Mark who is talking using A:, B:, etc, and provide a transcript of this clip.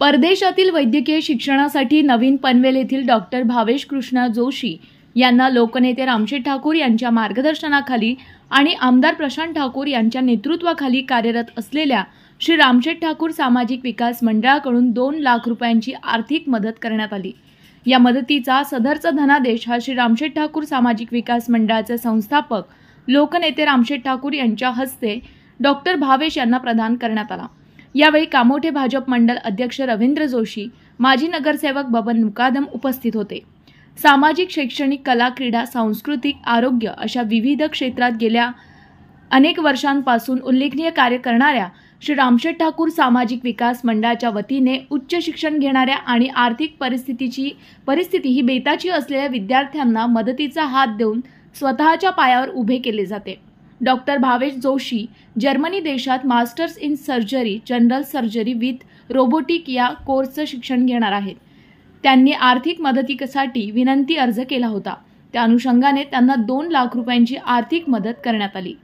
A: परदेशातील वैद्यकीय शिक्षणासाठी नवीन पनवेल येथील डॉक्टर भावेश कृष्णा जोशी यांना लोकनेते रामशेठ ठाकूर यांच्या मार्गदर्शनाखाली आणि आमदार प्रशांत ठाकूर यांच्या नेतृत्वाखाली कार्यरत असलेल्या श्री रामशेठ ठाकूर सामाजिक विकास मंडळाकडून दोन लाख रुपयांची आर्थिक मदत करण्यात आली या मदतीचा सदरचा धनादेश हा श्री रामशेठ ठाकूर सामाजिक विकास मंडळाचे संस्थापक लोकनेते रामशेठ ठाकूर यांच्या हस्ते डॉक्टर भावेश यांना प्रदान करण्यात आला यावेळी कामोठे भाजप मंडल अध्यक्ष रवींद्र जोशी माजी नगरसेवक बबन मुकादम उपस्थित होते सामाजिक शैक्षणिक कला क्रीडा सांस्कृतिक आरोग्य अशा विविध क्षेत्रात गेल्या अनेक वर्षांपासून उल्लेखनीय कार्य करणाऱ्या श्री रामशेठ ठाकूर सामाजिक विकास मंडळाच्या वतीने उच्च शिक्षण घेणाऱ्या आणि आर्थिक परिस्थितीची परिस्थिती ही बेताची असलेल्या विद्यार्थ्यांना मदतीचा हात देऊन स्वतःच्या पायावर उभे केले जाते डॉक्टर भावेश जोशी जर्मनी देशात masters in surgery general surgery with robotic या कोर्सचं शिक्षण घेणार आहेत त्यांनी आर्थिक मदतीसाठी विनंती अर्ज केला होता त्या अनुषंगाने त्यांना दोन लाख रुपयांची आर्थिक मदत करण्यात आली